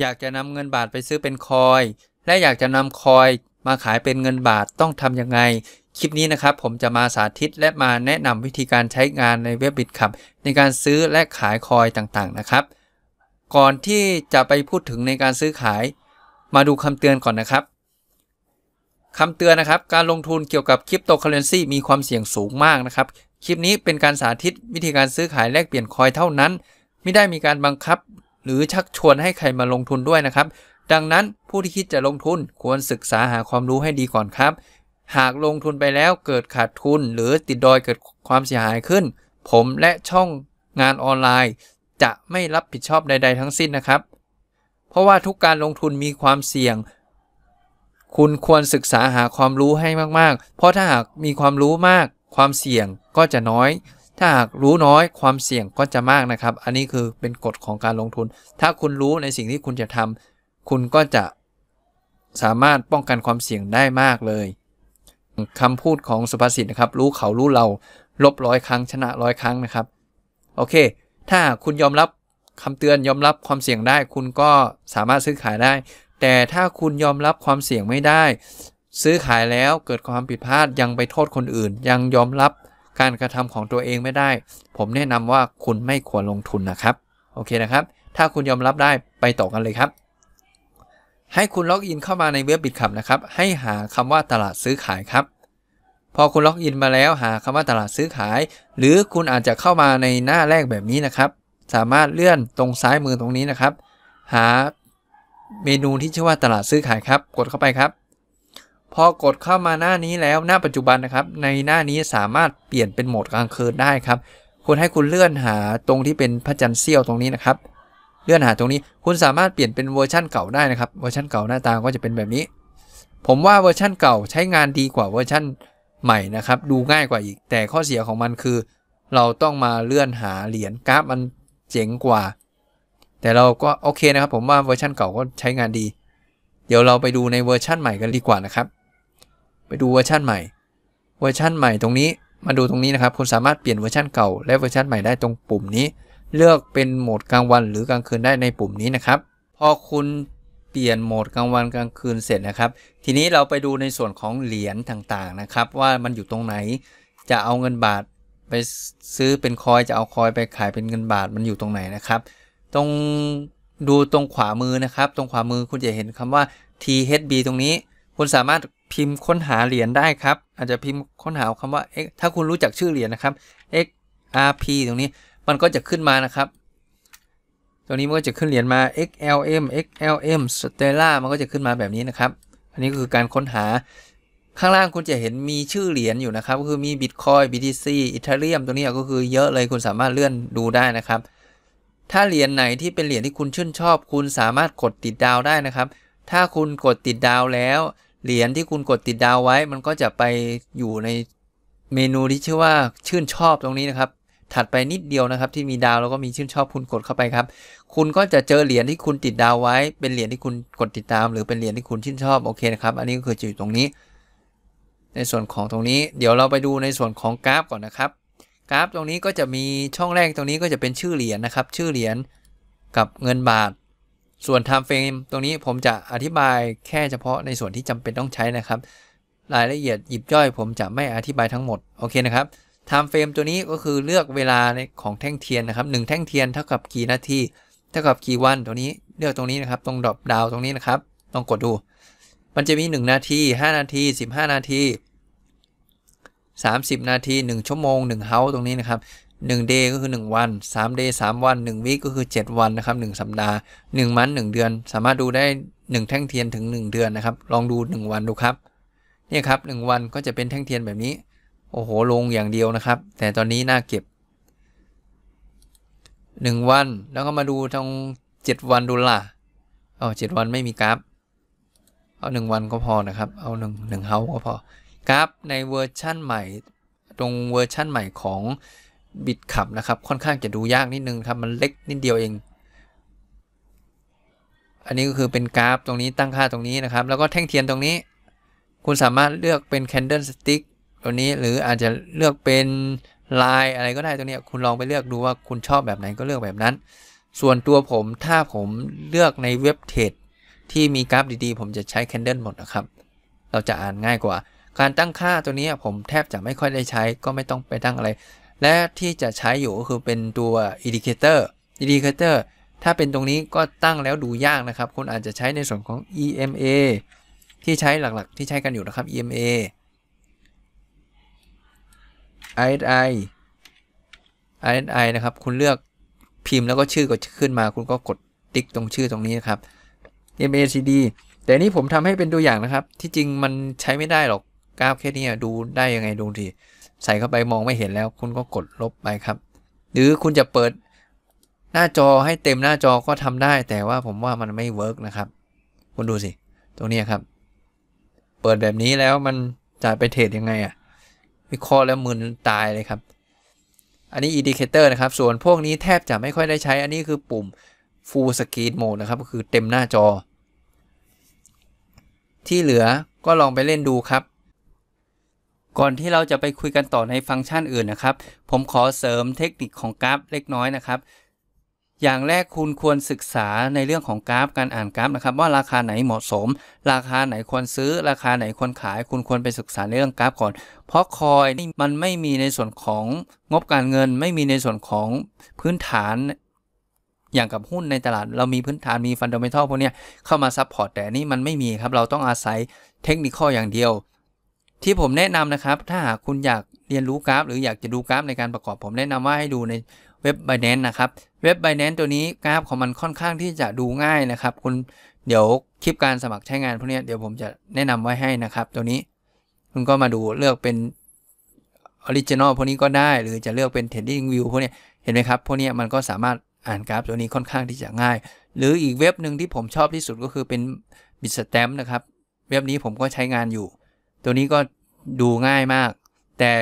อยากจะนำเงินบาทไปซื้อเป็นคอย และอยากจะนำคอยมาขายเป็นเงินบาทต้องทำยังไง คลิปนี้นะครับ ผมจะมาสาธิตและมาแนะนำวิธีการใช้งานในเว็บบิตคับในการซื้อและขายคอยต่างๆนะครับ ก่อนที่จะไปพูดถึงในการซื้อขาย มาดูคำเตือนก่อนนะครับคำเตือนนะครับการลงทุนเกี่ยวกับคริปโตเคอเรนซีมีความเสี่ยงสูงมากนะครับ คลิปนี้เป็นการสาธิต วิธีการซื้อขายแลกเปลี่ยนคอยเท่านั้น ไม่ได้มีการบังคับหรือชักชวนให้ใครมาลงทุนด้วยนะครับ ดังนั้นผู้ที่คิดจะลงทุนควรศึกษาหาความรู้ให้ดีก่อนครับ หากลงทุนไปแล้วเกิดขาดทุนหรือติดดอยเกิดความเสียหายขึ้น ผมและช่องงานออนไลน์ จะไม่รับผิดชอบใดๆทั้งสิ้นนะครับ เพราะว่าทุกการลงทุนมีความเสี่ยง คุณควรศึกษาหาความรู้ให้มากๆ เพราะถ้าหากมีความรู้มาก ความเสี่ยงก็จะน้อยถ้าหากรู้น้อยความเสี่ยงก็จะมากนะครับอันนี้คือเป็นกฎของการลงทุน ถ้าคุณรู้ในสิ่งที่คุณจะทำ คุณก็จะ สามารถป้องกันความเสี่ยงได้มากเลย คำพูดของสุภาษิตนะครับรู้เขารู้เราลบร้อยครั้งชนะร้อยครั้งนะครับโอเคถ้าคุณยอมรับคำเตือนยอมรับความเสี่ยงได้คุณก็สามารถซื้อขายได้ แต่ถ้าคุณยอมรับความเสี่ยงไม่ได้ ซื้อขายแล้วเกิดความผิดพลาดยังไปโทษคนอื่น ยังยอมรับการกระทำของตัวเองไม่ได้ ผมแนะนำว่าคุณไม่ ควรลงทุนนะครับ โอเคนะครับ ถ้าคุณยอมรับได้ไปต่อกันเลยครับ ให้คุณล็อกอินเข้ามาในเว็บบิตคับนะ ครับ ให้หาคำว่าตลาดซื้อขายครับ พอคุณ ล็อกอินมาแล้ว หาคำว่าตลาดซื้อขาย หรือคุณอาจจะเข้ามาในหน้าแรกแบบนี้นะครับ สามารถเลื่อนตรงซ้ายมือตรงนี้นะครับ หาเมนูที่ชื่อว่าตลาดซื้อขายครับ กดเข้าไปครับพอกดเข้ามาหน้านี้แล้วหน้าปัจจุบันนะครับในหน้านี้สามารถเปลี่ยนเป็นโหมดกลางคืนได้ครับ คุณให้คุณเลื่อนหาตรงที่เป็นพระจันทร์เสี้ยวตรงนี้นะครับ เลื่อนหาตรงนี้คุณสามารถเปลี่ยนเป็นเวอร์ชั่นเก่าได้นะครับ เวอร์ชั่นเก่าหน้าตาก็จะเป็นแบบนี้ ผมว่าเวอร์ชั่นเก่าใช้งานดีกว่าเวอร์ชั่นใหม่นะครับดูง่ายกว่าอีกแต่ข้อเสียของมันคือ เราต้องมาเลื่อนหาเหรียญกราฟมันเจ๋งกว่า แต่เราก็โอเคนะครับ ผมว่าเวอร์ชั่นเก่าก็ใช้งานดี เดี๋ยวเราไปดูในเวอร์ชั่นใหม่กันดีกว่านะครับไปดูเวอร์ชันใหม่ เวอร์ชันใหม่ตรงนี้ มาดูตรงนี้นะครับ คุณสามารถเปลี่ยนเวอร์ชันเก่า และเวอร์ชันใหม่ได้ตรงปุ่มนี้ เลือกเป็นโหมดกลางวันหรือกลางคืนได้ในปุ่มนี้นะครับ พอคุณเปลี่ยนโหมดกลางวันกลางคืนเสร็จนะครับ ทีนี้เราไปดูในส่วนของเหรียญต่างๆนะครับ ว่ามันอยู่ตรงไหน จะเอาเงินบาทไปซื้อเป็นคอยจะเอาคอยไปขายเป็นเงินบาทมันอยู่ตรงไหนนะครับ ตรงดูตรงขวามือนะครับ ตรงขวามือคุณจะเห็นคำว่า THB ตรงนี้ คุณสามารถพิมพ์ค้นหาเหรียญได้ครับ อาจจะพิมพ์ค้นหาคำว่า x ถ้าคุณรู้จักชื่อเหรียญนะครับ xrp ตรงนี้ มันก็จะขึ้นมานะครับ ตรงนี้มันก็จะขึ้นเหรียญมา xlm xlm stella มันก็จะขึ้นมาแบบนี้นะครับ อันนี้คือการค้นหา ข้างล่างคุณจะเห็นมีชื่อเหรียญอยู่นะครับ ก็คือมี Bitcoin BTC Ethereum ตรงนี้ก็คือเยอะเลย คุณสามารถเลื่อนดูได้นะครับ ถ้าเหรียญไหนที่เป็นเหรียญที่คุณชื่นชอบ คุณสามารถกดติดดาวได้นะครับ ถ้าคุณกดติดดาวแล้วเหรียญที่คุณกดติดดาวไว้ มันก็จะไปอยู่ในเมนูที่ชื่อว่าชื่นชอบตรงนี้นะครับ ถัดไปนิดเดียวนะครับ ที่มีดาวแล้วก็มีชื่นชอบคุณกดเข้าไปครับ คุณก็จะเจอเหรียญที่คุณติดดาวไว้ เป็นเหรียญที่คุณกดติดตาม หรือเป็นเหรียญที่คุณชื่นชอบโอเคนะครับอันนี้ก็คือจะอยู่ตรงนี้ ในส่วนของตรงนี้เดี๋ยวเราไปดูในส่วนของกราฟก่อนนะครับ กราฟตรงนี้ก็จะมีช่องแรกตรงนี้ก็จะเป็นชื่อเหรียญนะครับ ชื่อเหรียญกับเงินบาทส่วน time frame ตรงนี้ผมจะอธิบายแค่เฉพาะในส่วนที่จำเป็นต้องใช้นะครับ รายละเอียดหยิบย่อยผมจะไม่อธิบายทั้งหมดโอเคนะครับ time frame ตัวนี้ก็คือเลือกเวลาของแท่งเทียนนะครับ1แท่งเทียนเท่ากับกี่นาทีเท่ากับกี่วันตัวนี้เลือกตรงนี้นะครับตรงดรอปดาวตรงนี้นะครับ ต้องกดดู มันจะมี 1 นาที 5 นาที 15 นาที30 นาที1ชั่วโมง1เฮาตรงนี้นะครับ1 day ก็คือ1วัน3 day 3วัน1 week ก็คือ7 วันนะครับ1สัปดาห์1มัน1เดือน สามารถดูได้ 1 แท่งเทียนถึง 1 เดือนนะครับ ลองดู 1 วันดูครับ เนี่ยครับ 1 วันก็จะเป็นแท่งเทียนแบบนี้ โอ้โห ลงอย่างเดียวนะครับ แต่ตอนนี้น่าเก็บ 1 วัน แล้วก็มาดูตรง7 วันดูล่ะเอา7วันไม่มีกราฟ เอา 1 วันก็พอนะครับ เอา1 1เฮาก็พอ กราฟในเวอร์ชั่นใหม่ ตรงเวอร์ชั่นใหม่ของบิดขับนะครับค่อนข้างจะดูยากนิดนึงครับมันเล็กนิดเดียวเองอันนี้ก็คือเป็นกราฟตรงนี้ตั้งค่าตรงนี้นะครับแล้วก็แท่งเทียนตรงนี้ คุณสามารถเลือกเป็น candle stick ตัวนี้หรืออาจจะเลือกเป็นลายอะไรก็ได้ตัวนี้คุณลองไปเลือกดูว่าคุณชอบแบบไหนก็เลือกแบบนั้น ส่วนตัวผมถ้าผมเลือกในเว็บเทรดที่มีกราฟดีๆผมจะใช้ Candle หมดนะครับเราจะอ่านง่ายกว่าการตั้งค่าตัวนี้ผมแทบจะไม่ค่อยได้ใช้ก็ไม่ต้องไปตั้งอะไรและที่จะใช้อยู่ก็คือเป็นตัว indicator indicator ถ้าเป็นตรงนี้ก็ตั้งแล้วดูยากนะครับ คุณอาจจะใช้ในส่วนของ EMA ที่ใช้หลักๆที่ใช้กันอยู่นะครับ EMA RSI RSI นะครับ คุณเลือกพิมพ์แล้วก็ชื่อก็ขึ้นมา คุณก็กดติ๊กตรงชื่อตรงนี้นะครับ MACD แต่นี้ผมทำให้เป็นตัวอย่างนะครับ ที่จริงมันใช้ไม่ได้หรอกกราฟแค่นี้ดูได้ยังไงดูทีใส่เข้าไปมองไม่เห็นแล้วคุณก็กดลบไปครับ หรือคุณจะเปิดหน้าจอให้เต็มหน้าจอก็ทำได้แต่ว่าผมว่ามันไม่เวิร์กนะครับ คุณดูสิ ตรงนี้ครับ เปิดแบบนี้แล้วมันจะไปเทรดยังไงอะวิเคราะห์แล้วมึนตายเลยครับ อันนี้อินดิเคเตอร์นะครับ ส่วนพวกนี้แทบจะไม่ค่อยได้ใช้ อันนี้คือปุ่ม Full Screen Mode นะครับก็คือเต็มหน้าจอ ที่เหลือก็ลองไปเล่นดูครับก่อนที่เราจะไปคุยกันต่อในฟังก์ชันอื่นนะครับ ผมขอเสริมเทคนิคของกราฟ เล็กน้อยนะครับ อย่างแรกคุณควรศึกษาในเรื่องของกราฟ การอ่านกราฟนะครับว่าราคาไหนเหมาะสม ราคาไหนควรซื้อ ราคาไหนควรขาย คุณควรไปศึกษาในเรื่องกราฟก่อน เพราะคอยนี่มันไม่มีในส่วนของงบการเงิน ไม่มีในส่วนของพื้นฐาน อย่างกับหุ้นในตลาดเรามีพื้นฐานมีฟันดัมเบทัลพวกนี้เข้ามาซับพอร์ตแต่นี่มันไม่มีครับเราต้องอาศัยเทคนิคข้ออย่างเดียวที่ผมแนะนำนะครับ ถ้าหากคุณอยากเรียนรู้กราฟ หรืออยากจะดูกราฟ ในการประกอบ ผมแนะนำว่าให้ดูในเว็บ b i n a n c e นะครับ เว็บ b i n a n c e ตัวนี้กราฟของมันค่อนข้างที่จะดูง่ายนะครับ คุณเดี๋ยวคลิปการสมัครใช้งานพวกนี้เดี๋ยวผมจะแนะนำไว้ให้นะครับ ตัวนี้ คุณก็มาดูเลือกเป็นออริจินอลพวกนี้ก็ได้ หรือจะเลือกเป็นเทรดดิ้งวิวพวกนี้เห็นไหมครับ พวกนี้มันก็สามารถอ่านกราฟตัวนี้ค่อนข้างที่จะง่าย หรืออีกเว็บหนึ่งที่ผมชอบที่สุดก็คือเป็นบิตสแตมนะครับ เว็บนี้ผมก็ใช้งานอยู่ตัวนี้ก็ดูง่ายมาก แต่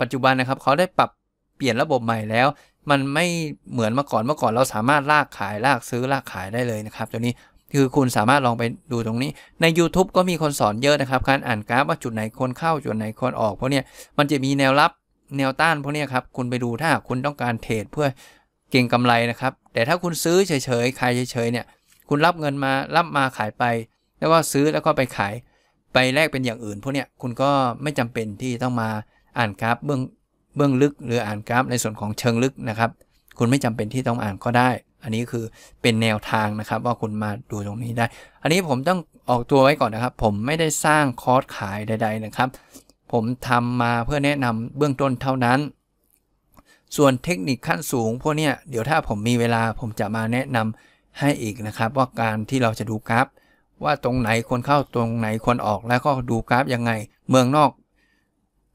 ปัจจุบันนะครับ เขาได้ปรับเปลี่ยนระบบใหม่แล้ว มันไม่เหมือนเมื่อก่อน เมื่อก่อนเราสามารถลากขายลากซื้อลากขายได้เลยนะครับ ตัวนี้คือคุณสามารถลองไปดูตรงนี้ใน YouTube ก็มีคนสอนเยอะนะครับการอ่านกราฟว่าจุดไหนควรเข้าจุดไหนควรออกเพราะเนี้ย มันจะมีแนวรับแนวต้านพวกนี้ครับ คุณไปดูถ้าคุณต้องการเทรดเพื่อเก่งกำไรนะครับ แต่ถ้าคุณซื้อเฉยๆขายเฉยๆเนี่ย คุณรับเงินมารับมาขายไป แล้วก็ซื้อแล้วก็ไปขายไปแลกเป็นอย่างอื่นพวกเนี้ยคุณก็ไม่จำเป็นที่ต้องมาอ่านกราฟเบื้องเบื้องลึกหรืออ่านกราฟในส่วนของเชิงลึกนะครับ คุณไม่จำเป็นที่ต้องอ่านก็ได้ อันนี้คือเป็นแนวทางนะครับ ว่าคุณมาดูตรงนี้ได้ อันนี้ผมต้องออกตัวไว้ก่อนนะครับ ผมไม่ได้สร้างคอร์สขายใดๆนะครับ ผมทำมาเพื่อแนะนำเบื้องต้นเท่านั้น ส่วนเทคนิคขั้นสูง พวกเนี้ยเดี๋ยวถ้าผมมีเวลาผมจะมาแนะนำให้อีกนะครับ ว่าการที่เราจะดูกราฟว่าตรงไหนคนเข้าตรงไหนคนออก แล้วก็ดูกราฟยังไง เมืองนอก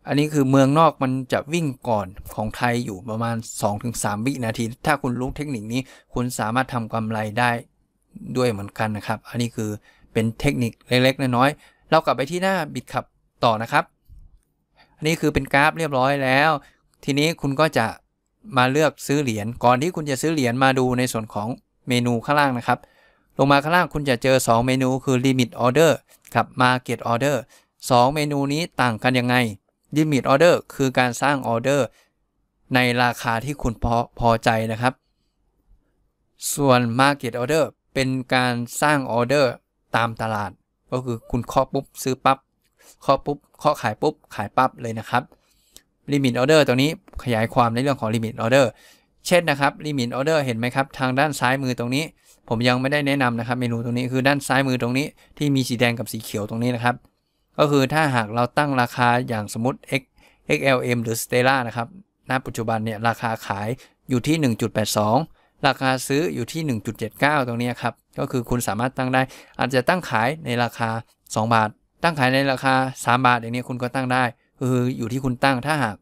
อันนี้คือเมืองนอกมันจะวิ่งก่อนของไทยอยู่ประมาณ2-3วินาทีถ้าคุณรู้เทคนิคนี้คุณสามารถทำกำไรได้ด้วยเหมือนกันนะครับ อันนี้คือเป็นเทคนิคเล็กๆน้อยๆเรากลับไปที่หน้าบิดขับต่อนะครับ อันนี้คือเป็นกราฟเรียบร้อยแล้ว ทีนี้คุณก็จะมาเลือกซื้อเหรียญก่อนที่คุณจะซื้อเหรียญมาดูในส่วนของเมนูข้างล่างนะครับลงมาข้างล่าง คุณจะเจอ 2 เมนูคือ Limit Order กับ Market Order 2 เมนูนี้ต่างกันยังไง Limit Order คือการสร้างออเดอร์ในราคาที่คุณพอพอใจนะครับ ส่วน Market Order เป็นการสร้างออเดอร์ตามตลาดก็คือคุณเคาะปุ๊บซื้อปับ๊บเคาะปุ๊บเคาะขายปุ๊บขายปั๊บเลยนะครับลิมิตออเดอร์ตรงนี้ขยายความในเรื่องของลิมิตออเดอร์เช่นนะครับลิมิตออเดอร์เห็นไหมครับ ทางด้านซ้ายมือตรงนี้ผมยังไม่ได้แนะนำนะครับเมนูตรงนี้คือด้านซ้ายมือตรงนี้ที่มีสีแดงกับสีเขียวตรงนี้นะครับ ก็คือถ้าหากเราตั้งราคาอย่างสมมติ x xlm หรือ stella นะครับณปัจจุบันเนี่ยราคาขายอยู่ที่ 1.82 ราคาซื้ออยู่ที่ 1.79 ตรงนี้ครับก็คือคุณสามารถตั้งได้ อาจจะตั้งขายในราคา 2 บาท ตั้งขายในราคา 3 บาท อย่างนี้คุณก็ตั้งได้ คืออยู่ที่คุณตั้งถ้าหาก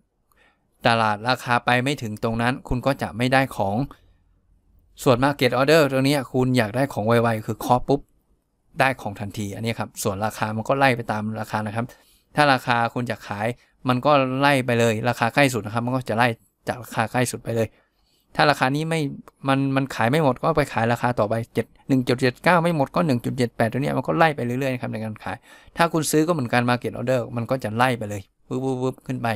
ตลาดราคาไปไม่ถึงตรงนั้นคุณก็จะไม่ได้ของส่วน Market Order ตรงนี้คุณอยากได้ของไวๆ คือเคาะปุ๊บได้ของทันทีอันนี้ครับส่วนราคามันก็ไล่ไปตามราคานะครับ ถ้าราคาคุณจะขายมันก็ไล่ไปเลย ราคาใกล้สุดนะครับ มันก็จะไล่จากราคาใกล้สุดไปเลย ถ้าราคานี้ไม่มันมันขายไม่หมดก็ไปขายราคาต่อไป 7 1.79ไม่หมดก็ 1.78 ตัวนี้มันก็ไล่ไปเรื่อยๆครับในการขาย ถ้าคุณซื้อก็เหมือนกัน Market Order มันก็จะไล่ไปเลยปุ๊บปุ๊บขึ้นไป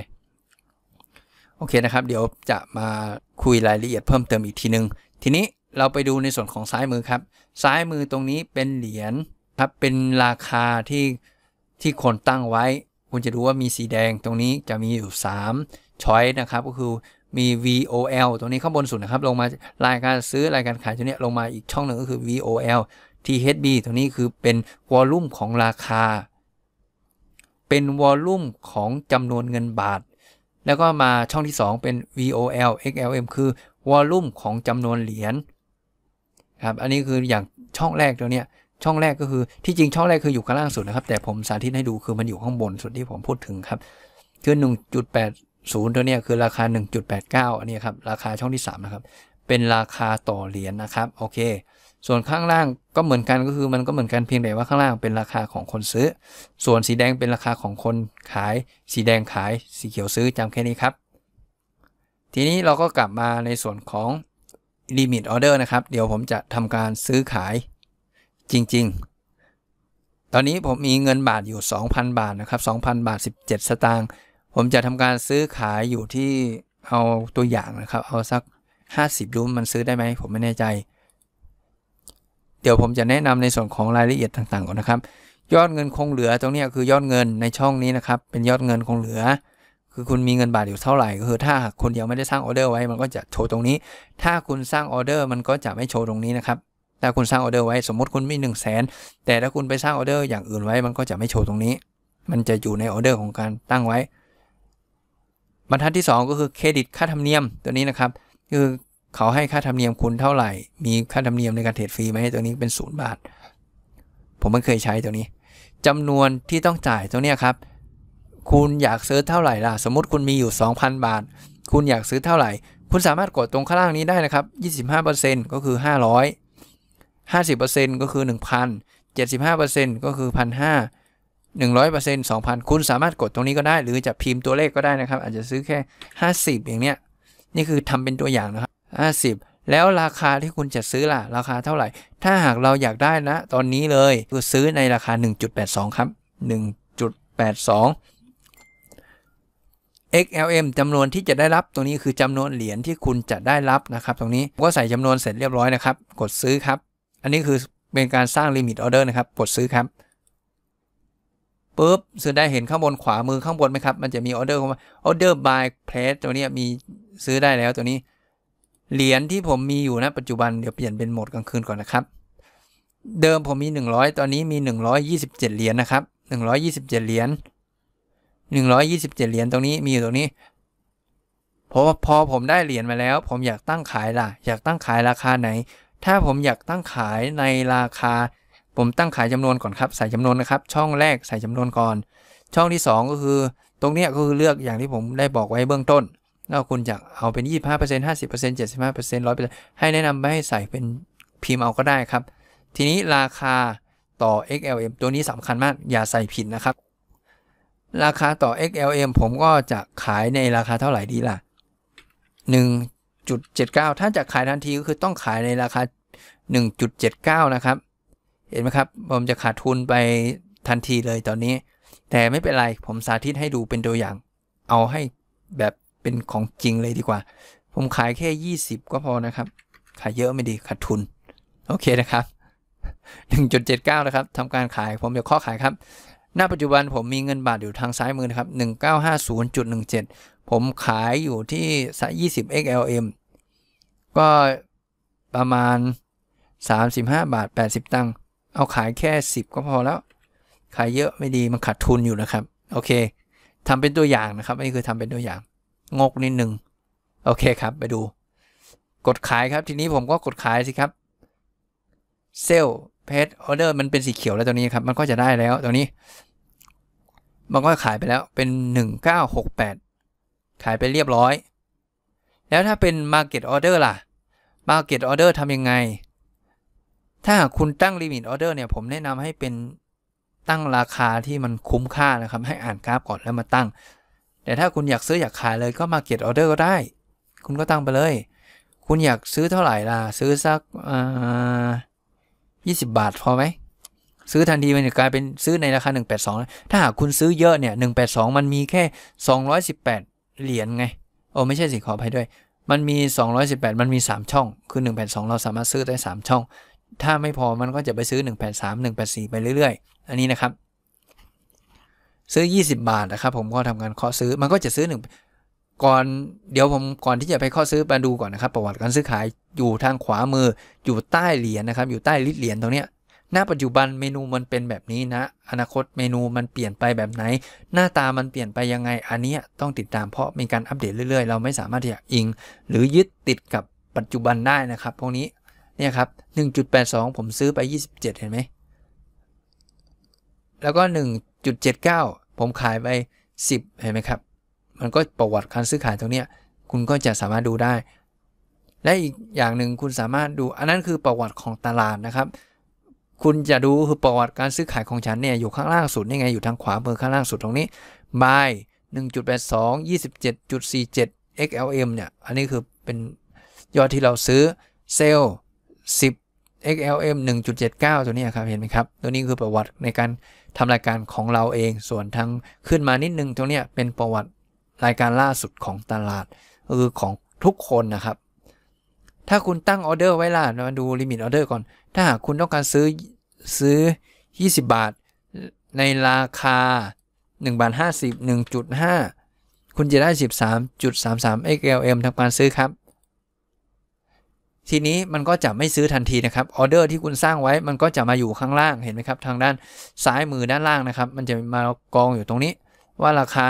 โอเคนะครับ เดี๋ยวจะมาคุยรายละเอียดเพิ่มเติมอีกทีนึงทีนี้เราไปดูในส่วนของซ้ายมือ ครับ ซ้ายมือตรงนี้เป็นเหรียญ ครับ เป็นราคา ที่ที่คนตั้งไว้ คุณจะดูว่ามีสีแดงตรงนี้จะมีอยู่3ช้อยนะครับ ก็คือมี VOL ตรงนี้ข้างบนสุดนะครับ ลง มารายการซื้อรายการขายตรงนี้ลงมาอีกช่องหนึ่งก็คือ VOL THB ตรงนี้คือเป็นวอลลุ่มของราคาเป็นวอลลุ่มของจำนวนเงินบาทแล้วก็มาช่องที่ 2 เป็น VOL XLM คือวอลลุ่มของจำนวนเหรียญครับอันนี้คืออย่างช่องแรกตัวเนี้ยช่องแรกก็คือที่จริงช่องแรกคืออยู่ข้างล่างสุดนะครับแต่ผมสาธิตให้ดูคือมันอยู่ข้างบนสุดที่ผมพูดถึงครับคือ1.80 ตัวเนี้ยคือราคา 1.89อันนี้ครับราคาช่องที่3นะครับเป็นราคาต่อเหรียญนนะครับโอเค ส่วนข้างล่างก็เหมือนกันก็คือมันก็เหมือนกันเพียงแต่ว่าข้างล่างเป็นราคาของคนซื้อ ส่วนสีแดงเป็นราคาของคนขาย สีแดงขายสีเขียวซื้อจำแค่นี้ครับทีนี้เราก็กลับมาในส่วนของ Limit Order นะครับ เดี๋ยวผมจะทำการซื้อขายจริงๆ ตอนนี้ผมมีเงินบาทอยู่ 2,000 บาท นะครับ 2,000 บาท 17 สตางค์ ผมจะทำการซื้อขายอยู่ที่เอาตัวอย่างนะครับ เอาสัก 50ดูมันซื้อได้ไหม ผมไม่แน่ใจ เดี๋ยวผมจะแนะนำในส่วนของรายละเอียดต่าง ๆ ก่อนนะครับ ยอดเงินคงเหลือตรงนี้คือยอดเงินในช่องนี้นะครับ เป็นยอดเงินคงเหลือคือคุณมีเงินบาทอยู่เท่าไหร่ก็คือถ้าคุณยังไม่ได้สร้างออเดอร์ไว้มันก็จะโชว์ตรงนี้ ถ้าคุณสร้างออเดอร์มันก็จะไม่โชว์ตรงนี้นะครับถ้าคุณสร้างออเดอร์ไว้สมมติคุณมี1 0 0 0 0แแต่ถ้าคุณไปสร้างออเดอร์อย่างอื่นไว้มันก็จะไม่โชว์ตรงนี้ มันจะอยู่ในออเดอร์ของการตั้งไว้ บรรทัดที่ 2 ก็คือเครดิตค่าธรรมเนียมตัวนี้นะครับ คือเขาให้ค่าธรรมเนียมคุณเท่าไหร่ มีค่าธรรมเนียมในการเทรดฟรีไหมตัวนี้เป็น 0 บาท ผมไม่เคยใช้ตัวนี้ จำนวนที่ต้องจ่ายตัวนี้ครับคุณอยากซื้อเท่าไหร่ล่ะ สมมติคุณมีอยู่ 2,000 บาท คุณอยากซื้อเท่าไหร่ คุณสามารถกดตรงข้างล่างนี้ได้นะครับ 25%ก็คือ 500 50%ก็คือ 1,000 75%ก็คือ 1,500 100% 2,000 คุณสามารถกดตรงนี้ก็ได้ หรือจะพิมพ์ตัวเลขก็ได้นะครับ อาจจะซื้อแค่ 50 อย่างเนี้ย นี่คือทำเป็นตัวอย่าง นะครับ50 แล้วราคาที่คุณจะซื้อล่ะ ราคาเท่าไหร่ ถ้าหากเราอยากได้นะตอนนี้เลยคือซื้อในราคา 1.82 ครับ 1.82 XLM จำนวนที่จะได้รับตรงนี้คือจำนวนเหรียญที่คุณจะได้รับนะครับตรงนี้ก็ใส่จำนวนเสร็จเรียบร้อยนะครับกดซื้อครับอันนี้คือเป็นการสร้างลิมิตออเดอร์นะครับกดซื้อครับปุ๊บซื้อได้เห็นข้างบนขวามือข้างบนไหมครับมันจะมีออเดอร์มาออเดอร์บายเพลสตัวนี้มีซื้อได้แล้วตัวนี้เหรียญที่ผมมีอยู่นะปัจจุบันเดี๋ยวเปลี่ยนเป็นโหมดกลางคืนก่อนนะครับ เดิมผมมี 100 ตอนนี้มี127เหรียญนะครับ127เหรียญ127 เหรียญตรงนี้มีอยู่ ตรงนี้เพราะพอผมได้เหรียญมาแล้ว ผมอยากตั้งขายล่ะ อยากตั้งขายราคาไหน ถ้าผมอยากตั้งขายในราคา ผมตั้งขายจำนวนก่อนครับ ใส่จำนวนนะครับ ช่องแรกใส่จำนวนก่อน ช่องที่ 2 ก็คือ ตรงนี้ก็คือเลือกอย่างที่ผมได้บอกไว้เบื้องต้น แล้วคุณอยากเอาเป็น 25% 50% 75% 100%ให้แนะนำไปให้ใส่เป็นพิมพ์เอาก็ได้ครับ ทีนี้ราคาต่อ XLM ตัวนี้สำคัญมากอย่าใส่ผิดนะครับราคาต่อ XLM ผมก็จะขายในราคาเท่าไหร่ดีล่ะ 1.79 ถ้าจะขายทันทีก็คือต้องขายในราคา 1.79 นะครับ เห็นไหมครับ ผมจะขาดทุนไปทันทีเลยตอนนี้ แต่ไม่เป็นไร ผมสาธิตให้ดูเป็นตัวอย่าง เอาให้แบบเป็นของจริงเลยดีกว่า ผมขายแค่ 20 ก็พอนะครับ ขายเยอะไม่ดี ขาดทุน โอเคนะครับ 1.79 นะครับทำการขาย ผมจะข้อขายครับณปัจจุบันผมมีเงินบาทอยู่ทางซ้ายมือนะครับ 1950.17 ผมขายอยู่ที่ 20 XLM ก็ประมาณ 35 บาท80 ตังค์ เอาขายแค่ 10 ก็พอแล้ว ขายเยอะไม่ดีมันขาดทุนอยู่นะครับ โอเค ทำเป็นตัวอย่างนะครับนี่คือทำเป็นตัวอย่าง งกนิดหนึ่งโอเคครับ ไปดู กดขายครับ ทีนี้ผมก็กดขายสิครับเซลเพจออเดอร์มันเป็นสีเขียวแล้วตัวนี้ครับ มันก็จะได้แล้วตัวนี้บางก็ขายไปแล้วเป็น 1968 ขายไปเรียบร้อย แล้วถ้าเป็น Market Order ล่ะ Market Order ทำยังไง ถ้าคุณตั้ง Limit Order เนี่ย ผมแนะนำให้เป็นตั้งราคาที่มันคุ้มค่านะครับ ให้อ่านกราฟก่อนแล้วมาตั้ง แต่ถ้าคุณอยากซื้ออยากขายเลยก็ Market Order ก็ได้ คุณก็ตั้งไปเลย คุณอยากซื้อเท่าไหร่ล่ะ ซื้อสักยี่สิบบาทพอไหมซื้อทันทีมันจะกลายเป็นซื้อในราคา 182 ถ้าหากคุณซื้อเยอะเนี่ย 182 มันมีแค่ 218 เหรียญไง โอ้ ไม่ใช่สิขออภัยด้วย มันมี 218 มันมี 3 ช่อง คือ 182 เราสามารถซื้อได้ 3 ช่อง ถ้าไม่พอมันก็จะไปซื้อ 183 184 ไปเรื่อย ๆ อันนี้นะครับ ซื้อ 20 บาทนะครับผมก็ทำการเคาะซื้อมันก็จะซื้อ 1 ก่อนเดี๋ยวผมก่อนที่จะไปเคาะซื้อมาดูก่อนนะครับ ประวัติการซื้อขายอยู่ทางขวามืออยู่ใต้เหรียญนะครับอยู่ใต้ลิตรเหรียญตรงเนี้ยณปัจจุบันเมนูมันเป็นแบบนี้นะ อนาคตเมนูมันเปลี่ยนไปแบบไหน หน้าตามันเปลี่ยนไปยังไง อันนี้ต้องติดตามเพราะมีการอัปเดตเรื่อยๆเราไม่สามารถที่จะอิง หรือยึดติดกับปัจจุบันได้นะครับพวกนี้เนี่ยครับ1.82 ผมซื้อไป 27 เห็นไหมแล้วก็ 1.79 ผมขายไป10 เห็นไหมครับ มันก็ประวัติการซื้อขายตรงนี้คุณก็จะสามารถดูได้ และอีกอย่างหนึ่งคุณสามารถดูอันนั้นคือประวัติของตลาดนะครับคุณจะดูคือประวัติการซื้อขายของฉันเนี่ยอยู่ข้างล่างสุดนี่ไงอยู่ทางขวามือข้างล่างสุดตรงนี้ buy 1.82 27.47 XLM เนี่ย อันนี้คือเป็นยอดที่เราซื้อ sell 10 XLM 1.79 ตัวนี้ครับ เห็นไหมครับตัวนี้คือประวัติในการทำรายการของเราเองส่วนทางขึ้นมานิดนึงตรงนี้เป็นประวัติรายการล่าสุดของตลาดคือของทุกคนนะครับ ถ้าคุณตั้งออเดอร์ไว้ล่ะมาดูลิมิตออเดอร์ก่อนถ้าหากคุณต้องการซื้อซื้อ 20 บาท ในราคา1บาท50 1.5 คุณจะได้ 13.33 XLM ทำการซื้อครับ ทีนี้มันก็จะไม่ซื้อทันทีนะครับ ออเดอร์ที่คุณสร้างไว้มันก็จะมาอยู่ข้างล่าง เห็นไหมครับทางด้านซ้ายมือด้านล่างนะครับ มันจะมากองอยู่ตรงนี้ ว่าราคา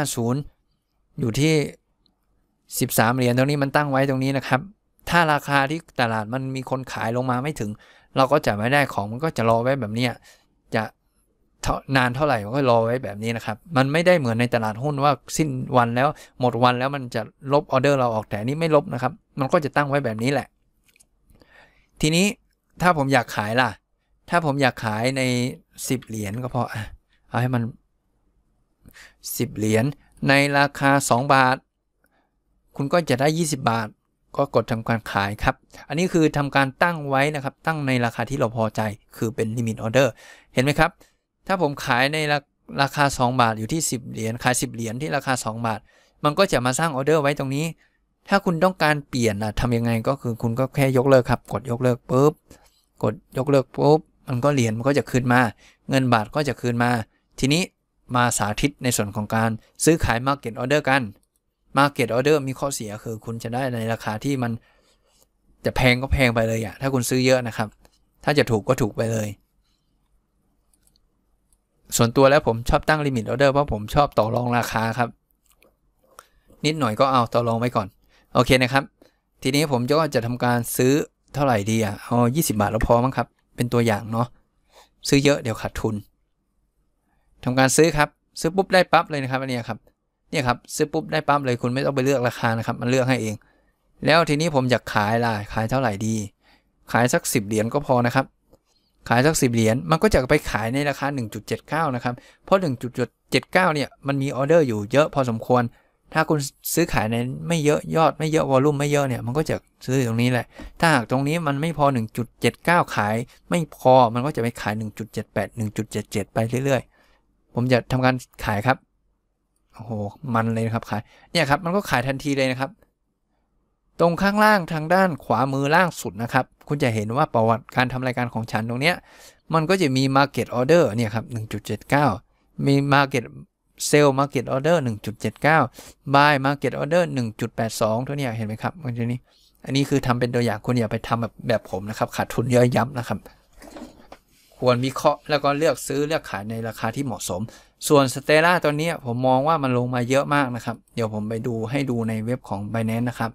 1.50 อยู่ที่ 13 เหรียญตรงนี้มันตั้งไว้ตรงนี้นะครับถ้าราคาที่ตลาดมันมีคนขายลงมาไม่ถึง เราก็จะไม่ได้ของมันก็จะรอไว้แบบนี้ จะนานเท่าไหร่ก็รอไว้แบบนี้นะครับมันไม่ได้เหมือนในตลาดหุ้นว่าสิ้นวันแล้วหมดวันแล้วมันจะลบออเดอร์เราออกแต่นี้ ไม่ลบนะครับ มันก็จะตั้งไว้แบบนี้แหละ ทีนี้ถ้าผมอยากขายล่ะ ถ้าผมอยากขายใน 10เหรียญก็พอะเอาให้มัน 10 เหรียญในราคา 2 บาท คุณก็จะได้ 20 บาทก็กดทำการขายครับ อันนี้คือทำการตั้งไว้นะครับ ตั้งในราคาที่เราพอใจ คือเป็นลิมิตออเดอร์ เห็นไหมครับ ถ้าผมขายในราคา 2 บาทอยู่ที่ 10 เหรียญ ขาย 10 เหรียญที่ราคา 2 บาท มันก็จะมาสร้างออเดอร์ไว้ตรงนี้ ถ้าคุณต้องการเปลี่ยนนะทำยังไงก็คือคุณก็แค่ยกเลิกครับ กดยกเลิกปุ๊บ กดยกเลิกปุ๊บ มันก็เหรียญมันก็จะคืนมา เงินบาทก็จะคืนมา ทีนี้มาสาธิตในส่วนของการซื้อขายมาเก็ตออเดอร์กัน Market Order มีข้อเสียคือคุณจะได้ในราคาที่มันจะแพงก็แพงไปเลยอะถ้าคุณซื้อเยอะนะครับ ถ้าจะถูกก็ถูกไปเลย ส่วนตัวแล้วผมชอบตั้งลิมิตออเดอร์เพราะผมชอบต่อรองราคาครับ นิดหน่อยก็เอาต่อรองไว้ก่อน โอเคนะครับ ทีนี้ผมก็จะทำการซื้อเท่าไหร่ดีอะเอา20 บาทแล้วพอมั้งครับ เป็นตัวอย่างเนาะซื้อเยอะเดี๋ยวขาดทุน ทำการซื้อครับซื้อปุ๊บได้ปั๊บเลยนะครับอันนี้ครับเนี่ยครับ ซื้อปุ๊บได้ปั๊บเลยคุณไม่ต้องไปเลือกราคานะครับมันเลือกให้เอง แล้วทีนี้ผมอยากขายล่ะขายเท่าไหร่ดี ขายสัก 10 เหรียญก็พอนะครับ ขายสัก 10 เหรียญมันก็จะไปขายในราคา1.79นะครับเพราะ1.79เนี่ยมันมีออเดอร์อยู่เยอะพอสมควร ถ้าคุณซื้อขายในไม่เยอะยอดไม่เยอะวอลลุ่มไม่เยอะเนี่ย มันก็จะซื้อตรงนี้แหละถ้าหากตรงนี้มันไม่พอ 1.79 ขายไม่พอมันก็จะไปขาย 1.78 1.77ไปเรื่อยๆผมจะทำการขายครับโอ้โหมันเลยครับขาย เนี่ยครับมันก็ขายทันทีเลยนะครับ ตรงข้างล่างทางด้านขวามือล่างสุดนะครับ คุณจะเห็นว่าประวัติการทำรายการของฉันตรงเนี้ย มันก็จะมี Market Order เนี่ยครับ 1.79 มี Market Sell Market Order 1.79 Buy Market Order 1.82เท่เนี้เห็นไหมครับตรงนี้ อันนี้คือทำเป็นตัวอย่างคุณอย่าไปทำแบบแบบผมนะครับขาดทุนเยอะย้ำนะครับควรวิเคราะห์แล้วก็เลือกซื้อเลือกขายในราคาที่เหมาะสมส่วนสเตล่าตัวนี้ผมมองว่ามันลงมาเยอะมากนะครับ เดี๋ยวผมไปดูให้ดูในเว็บของ b i n a n c e นะครับ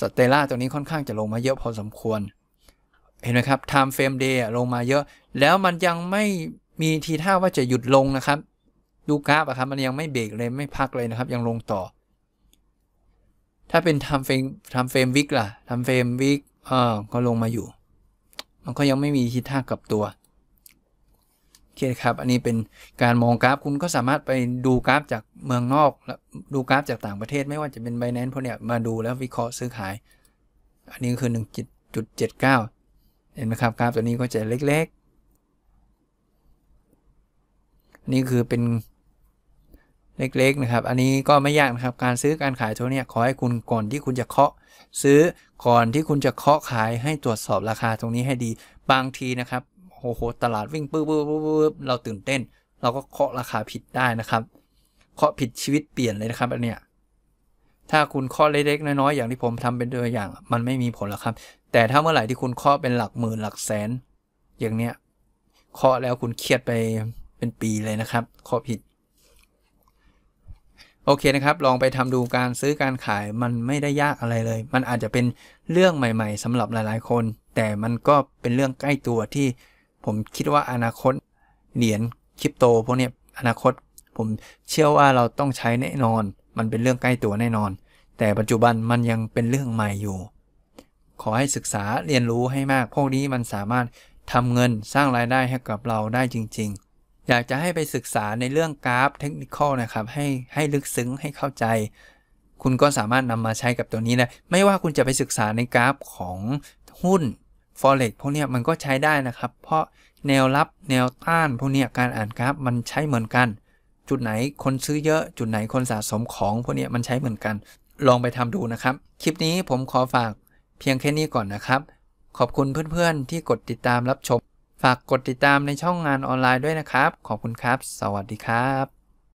สเตล่าตัวนี้ค่อนข้างจะลงมาเยอะพอสมควร เห็นไหมครับ time frame day ลงมาเยอะ แล้วมันยังไม่มีทีท่าว่าจะหยุดลงนะครับ ดูกราฟอะครับมันยังไม่เบรกเลยไม่พักเลยนะครับ ยังลงต่อ ถ้าเป็น time frame time frame week ล่ะ time frame week อก็ลงมาอยู่ มันก็ยังไม่มีทิศทางกับตัวเคครับอันนี้เป็นการมองกราฟคุณก็สามารถไปดูกราฟจากเมืองนอกและดูกราฟจากต่างประเทศไม่ว่าจะเป็นไบแนนพวกเนี้ยมาดูแล้ววิเคราะห์ซื้อขาย อันนี้คือ 1 7่เห็นไหมครับกราฟตัวนี้ก็จะเล็ก ๆ นี่คือเป็นเล็กๆนะครับอันนี้ก็ไม่ยากนะครับ การซื้อการขายตัวเนี้ยขอให้คุณก่อนที่คุณจะเคาะซื้อก่อนที่คุณจะเคาะขายให้ตรวจสอบราคาตรงนี้ให้ดีบางทีนะครับโอ้โหตลาดวิ่งปื๊บปื๊บปื๊บเราตื่นเต้น เราก็เคาะราคาผิดได้นะครับเคาะผิดชีวิตเปลี่ยนเลยนะครับอันเนี้ยถ้าคุณเคาะเล็กๆน้อยๆ อย่างที่ผมทำเป็นตัวอย่าง มันไม่มีผลหรอกครับ แต่ถ้าเมื่อไหร่ที่คุณเคาะเป็นหลักหมื่นหลักแสนอย่างเนี้ยเคาะแล้วคุณเครียดไปเป็นปีเลยนะครับเคาะผิดโอเคนะครับ ลองไปทำดูการซื้อการขายมันไม่ได้ยากอะไรเลย มันอาจจะเป็นเรื่องใหม่ ๆสำหรับหลาย ๆคน แต่มันก็เป็นเรื่องใกล้ตัวที่ผมคิดว่าอนาคตเหรียญคริปโตพวกนี้อนาคต ผมเชื่อว่าเราต้องใช้แน่นอน มันเป็นเรื่องใกล้ตัวแน่นอน แต่ปัจจุบันมันยังเป็นเรื่องใหม่อยู่ ขอให้ศึกษาเรียนรู้ให้มากพวกนี้มันสามารถทำเงินสร้างรายได้ให้กับเราได้จริงๆ อยากจะให้ไปศึกษาในเรื่องกราฟเทคนิคนะครับให้ให้ลึกซึ้งให้เข้าใจ คุณก็สามารถนำมาใช้กับตัวนี้นะไม่ว่าคุณจะไปศึกษาในกราฟของหุ้น forex พวกนี้มันก็ใช้ได้นะครับ เพราะแนวรับแนวต้านพวกนี้การอ่านกราฟมันใช้เหมือนกัน จุดไหนคนซื้อเยอะ จุดไหนคนสะสมของพวกนี้มันใช้เหมือนกันลองไปทำดูนะครับ คลิปนี้ผมขอฝากเพียงแค่นี้ก่อนนะครับ ขอบคุณเพื่อนๆ ที่กดติดตามรับชม ฝากกดติดตามในช่องงานออนไลน์ด้วยนะครับ ขอบคุณครับ สวัสดีครับ